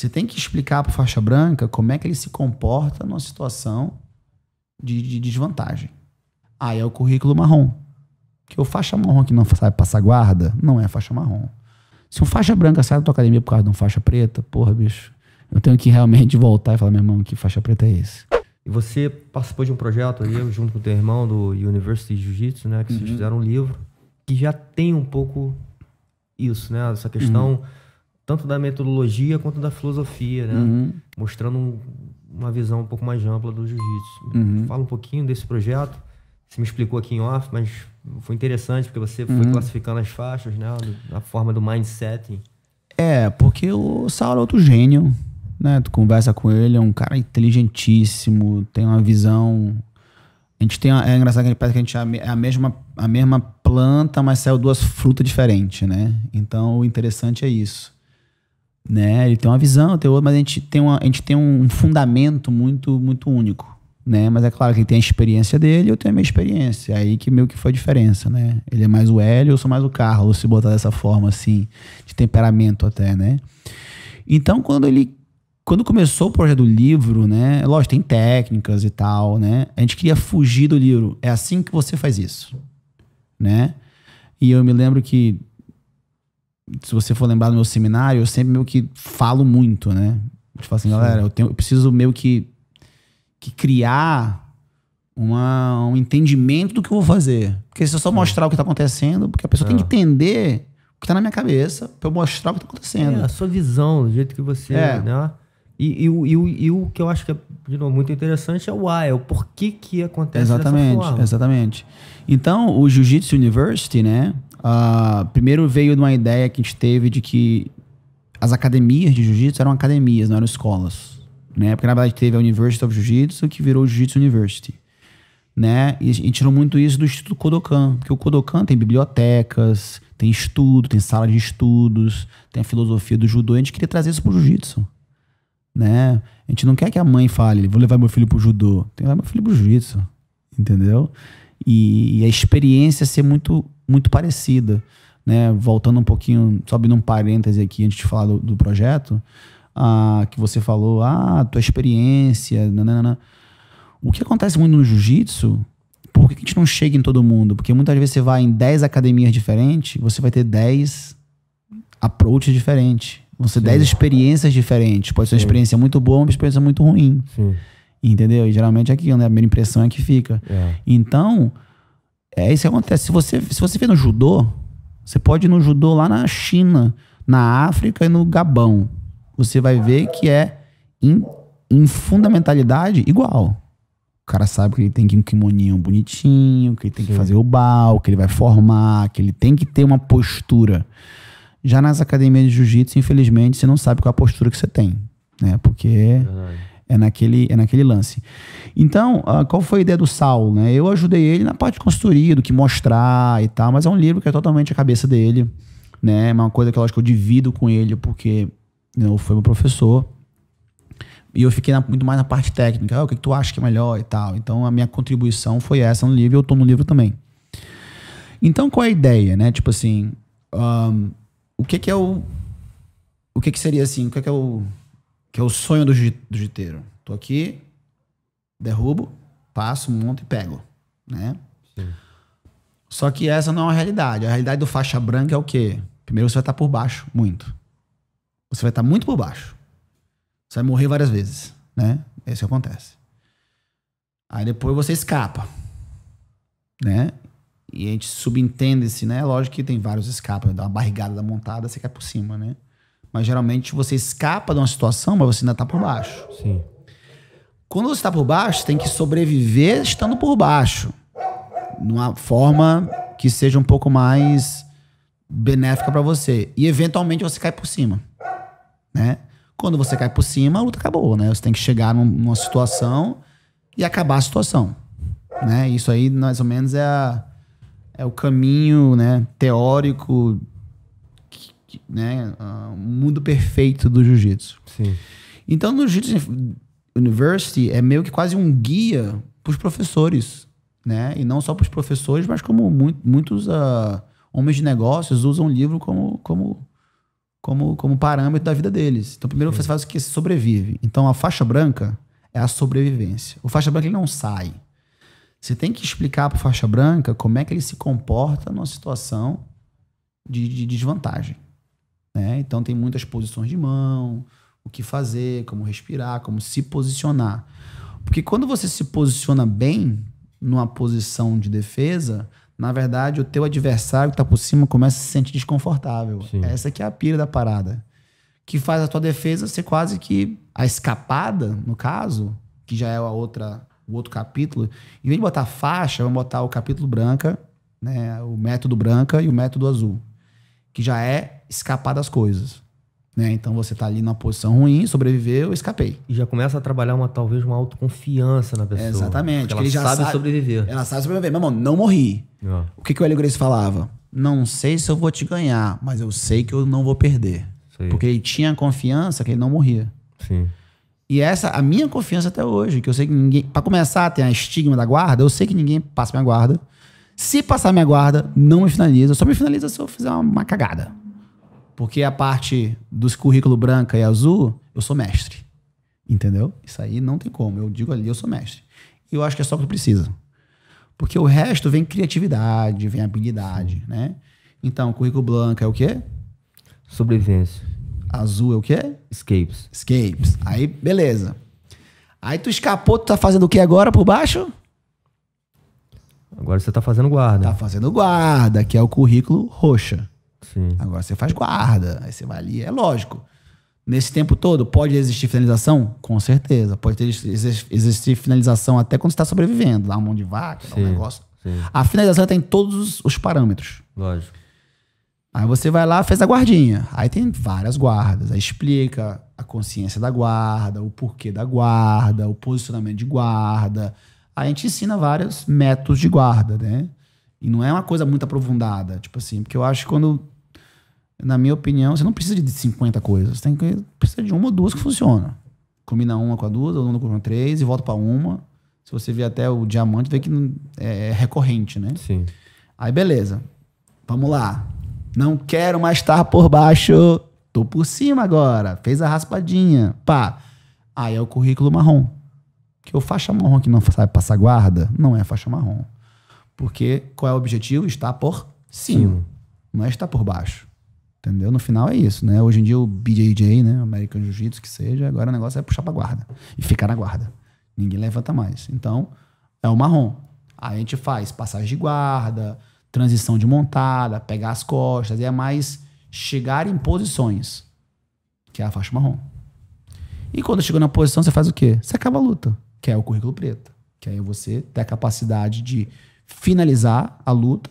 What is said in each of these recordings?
Você tem que explicar para faixa branca como é que ele se comporta numa situação de, de desvantagem. Aí ah, é o currículo marrom. Que o faixa marrom que não sabe passar guarda não é faixa marrom. Se um faixa branca sai da tua academia por causa de um faixa preta, porra, bicho, eu tenho que realmente voltar e falar, meu irmão, que faixa preta é esse? E você participou de um projeto aí, junto com o teu irmão, do University Jiu-Jitsu, né? Que uhum. vocês fizeram um livro que já tem um pouco isso, né? Essa questão... Uhum tanto da metodologia quanto da filosofia, né? Uhum. Mostrando uma visão um pouco mais ampla do jiu-jitsu. Uhum. Fala um pouquinho desse projeto. Você me explicou aqui em off, mas foi interessante porque você uhum. foi classificando as faixas, né? A forma do mindset. É, porque o Saulo é outro gênio, né? Tu conversa com ele, é um cara inteligentíssimo, tem uma visão. A gente tem. Uma... É engraçado que a gente parece que a gente é, é a mesma, a mesma planta, mas saiu duas frutas diferentes, né? Então o interessante é isso né? Ele tem uma visão, tem outra, mas a gente tem, uma, a gente tem um fundamento muito, muito único, né? Mas é claro que ele tem a experiência dele, eu tenho a minha experiência. É aí que meio que foi a diferença, né? Ele é mais o Hélio, eu sou mais o Carlos, se botar dessa forma assim, de temperamento até, né? Então, quando ele quando começou o projeto do livro, né? Lógico, tem técnicas e tal, né? A gente queria fugir do livro. É assim que você faz isso, né? E eu me lembro que se você for lembrar do meu seminário, eu sempre meio que falo muito, né? Tipo assim, Sim. galera, eu, tenho, eu preciso meio que, que criar uma, um entendimento do que eu vou fazer. Porque se eu só mostrar o que tá acontecendo, porque a pessoa é. tem que entender o que tá na minha cabeça para eu mostrar o que tá acontecendo. É, a sua visão, do jeito que você. É. é né? E, e, e, e, e o que eu acho que é, de novo, muito interessante é o why, é o porquê que acontece Exatamente, exatamente. Então, o Jiu-Jitsu University, né? Uh, primeiro veio de uma ideia que a gente teve de que as academias de jiu-jitsu eram academias, não eram escolas. Né? Porque na verdade teve a University of Jiu-Jitsu que virou Jiu-Jitsu University. Né? E a gente tirou muito isso do Instituto Kodokan, porque o Kodokan tem bibliotecas, tem estudo, tem sala de estudos, tem a filosofia do judô, e a gente queria trazer isso pro jiu-jitsu. Né? A gente não quer que a mãe fale, vou levar meu filho pro judô. Tem que levar meu filho pro jiu-jitsu, entendeu? E, e a experiência ser muito muito parecida. Né? Voltando um pouquinho, só abrindo um parêntese aqui antes de falar do, do projeto, ah, que você falou, ah, tua experiência, nanana. O que acontece muito no jiu-jitsu, por que a gente não chega em todo mundo? Porque muitas vezes você vai em 10 academias diferentes, você vai ter 10 approaches diferentes. Vão ser 10 experiências diferentes. Pode ser uma experiência muito boa, uma experiência muito ruim. Sim. Entendeu? E geralmente é aquilo, né? A primeira impressão é que fica. É. Então, é isso que acontece. Se você, se você vê no judô, você pode ir no judô lá na China, na África e no Gabão. Você vai ver que é em, em fundamentalidade igual. O cara sabe que ele tem que ir um kimoninho bonitinho, que ele tem Sim. que fazer o bal, que ele vai formar, que ele tem que ter uma postura. Já nas academias de jiu-jitsu, infelizmente, você não sabe qual é a postura que você tem, né? Porque Verdade. É naquele, é naquele lance. Então, uh, qual foi a ideia do Saul Né? Eu ajudei ele na parte de construir, do que mostrar e tal, mas é um livro que é totalmente a cabeça dele. Né? É uma coisa que eu acho que eu divido com ele, porque né, eu foi meu professor. E eu fiquei na, muito mais na parte técnica. Ah, o que, que, tu acha que é melhor e tal. Então, a minha contribuição foi essa no livro e eu tô no livro também. Então, qual é a ideia, né? Tipo assim, um, o que que é o... O que que seria assim, o que que é o que é o sonho do, jiu do jiteiro. Tô aqui, derrubo, passo, monto e pego, né? Sim. Só que essa não é a realidade. A realidade do faixa branca é o quê? Primeiro você vai estar tá por baixo, muito. Você vai estar tá muito por baixo. Você vai morrer várias vezes, né? É isso que acontece. Aí depois você escapa, né? E a gente subentende-se, né? Lógico que tem vários escapas, dá uma barrigada da montada, você quer por cima, né? Mas geralmente você escapa de uma situação, mas você ainda está por baixo. Sim. Quando você está por baixo, tem que sobreviver estando por baixo. Numa forma que seja um pouco mais benéfica para você. E eventualmente você cai por cima. Né? Quando você cai por cima, a luta acabou, né? Você tem que chegar numa situação e acabar a situação. Né? Isso aí, mais ou menos, é, a, é o caminho né, teórico né, mundo perfeito do jiu-jitsu. Então, no Jiu-Jitsu University é meio que quase um guia para os professores, né? E não só para os professores, mas como muito, muitos uh, homens de negócios usam o livro como, como, como, como parâmetro da vida deles. Então, primeiro Sim. você faz o que? Você sobrevive. Então, a faixa branca é a sobrevivência. O faixa branca ele não sai. Você tem que explicar para o faixa branca como é que ele se comporta numa situação de, de desvantagem. Né? Então tem muitas posições de mão, o que fazer, como respirar, como se posicionar. Porque quando você se posiciona bem numa posição de defesa, na verdade o teu adversário que está por cima começa a se sentir desconfortável. Sim. Essa que é a pira da parada. Que faz a tua defesa ser quase que a escapada, no caso, que já é a outra, o outro capítulo. Em vez de botar faixa, vamos botar o capítulo branca, né, o método branca e o método azul que já é escapar das coisas. Né? Então você está ali numa posição ruim, sobreviveu, escapei. E já começa a trabalhar uma talvez uma autoconfiança na pessoa. É exatamente. Ela sabe, sabe, sobreviver. Ela sabe sobreviver. Meu irmão, não morri. Ah. O que, que o Hélio Grace falava? Não sei se eu vou te ganhar, mas eu sei que eu não vou perder. Sei. Porque ele tinha confiança que ele não morria. Sim. E essa, a minha confiança até hoje, que eu sei que ninguém. para começar, tem a estigma da guarda, eu sei que ninguém passa minha guarda. Se passar minha guarda, não me finaliza. Só me finaliza se eu fizer uma cagada. Porque a parte dos currículo branca e azul, eu sou mestre. Entendeu? Isso aí não tem como. Eu digo ali, eu sou mestre. E eu acho que é só o que precisa. Porque o resto vem criatividade, vem habilidade, né? Então, currículo branco é o quê? Sobrevivência. Azul é o quê? Escapes. Escapes. Aí, beleza. Aí tu escapou, tu tá fazendo o que agora por baixo? Agora você está fazendo guarda. Está fazendo guarda, que é o currículo roxa. Sim. Agora você faz guarda, aí você vai ali, é lógico. Nesse tempo todo, pode existir finalização? Com certeza. Pode ter, existir finalização até quando você está sobrevivendo, lá um monte de vaca, sim, um negócio. Sim. A finalização tem todos os parâmetros. Lógico. Aí você vai lá, fez a guardinha. Aí tem várias guardas. Aí explica a consciência da guarda, o porquê da guarda, o posicionamento de guarda, a gente ensina vários métodos de guarda, né? E não é uma coisa muito aprofundada, tipo assim, porque eu acho que quando, na minha opinião, você não precisa de 50 coisas, tem que precisa de uma ou duas que funciona. Combina uma com a duas, ou uma com a três e volta para uma. Se você vê até o diamante, vê que é, é recorrente, né? Sim. Aí beleza. Vamos lá. Não quero mais estar por baixo. Tô por cima agora. Fez a raspadinha. Pá. Aí é o currículo marrom. Que o faixa marrom que não sabe passar guarda não é faixa marrom. Porque qual é o objetivo? Está por cima. Não é estar por baixo. Entendeu? No final é isso, né? Hoje em dia o BJJ, né? American Jiu-Jitsu, que seja, agora o negócio é puxar pra guarda. E ficar na guarda. Ninguém levanta mais. Então, é o marrom. Aí a gente faz passagem de guarda, transição de montada, pegar as costas. E é mais chegar em posições, que é a faixa marrom. E quando chega na posição, você faz o quê? Você acaba a luta que é o currículo preto. Que aí é você tem a capacidade de finalizar a luta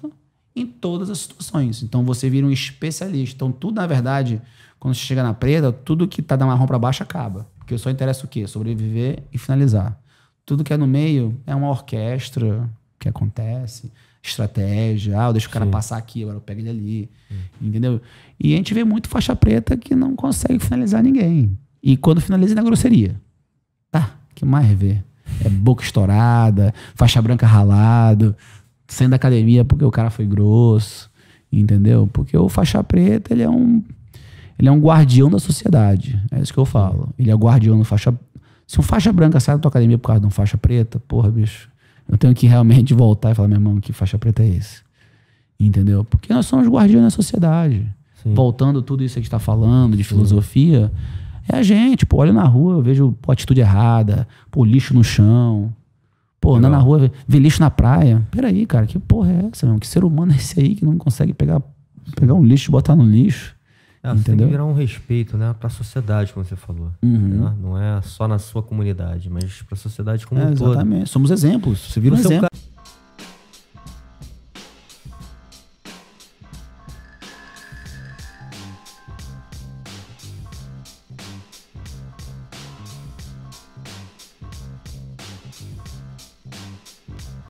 em todas as situações. Então você vira um especialista. Então tudo, na verdade, quando você chega na preta, tudo que tá da marrom para baixo acaba. Porque só interessa o quê? Sobreviver e finalizar. Tudo que é no meio é uma orquestra que acontece, estratégia. Ah, eu deixo o cara Sim. passar aqui, agora eu pego ele ali. Hum. Entendeu? E a gente vê muito faixa preta que não consegue finalizar ninguém. E quando finaliza, é na grosseria que mais vê? É boca estourada, faixa branca ralado, saindo da academia porque o cara foi grosso, entendeu? Porque o faixa preta, ele é um ele é um guardião da sociedade. É isso que eu falo. Ele é guardião do faixa Se um faixa branca sai da tua academia por causa de um faixa preta, porra, bicho, eu tenho que realmente voltar e falar, meu irmão, que faixa preta é esse? Entendeu? Porque nós somos guardiões da sociedade. Sim. Voltando tudo isso que a gente está falando de filosofia, Sim é a gente, pô, olho na rua, vejo pô, atitude errada, pô, lixo no chão. Pô, andando na rua, vê lixo na praia. Peraí, cara, que porra é essa, meu? Que ser humano é esse aí que não consegue pegar, pegar um lixo e botar no lixo? É, entendeu? tem que virar um respeito, né, pra sociedade, como você falou. Uhum. Né? Não é só na sua comunidade, mas pra sociedade como é, um exatamente. todo. Exatamente, somos exemplos. Você vira um é exemplo. Cara...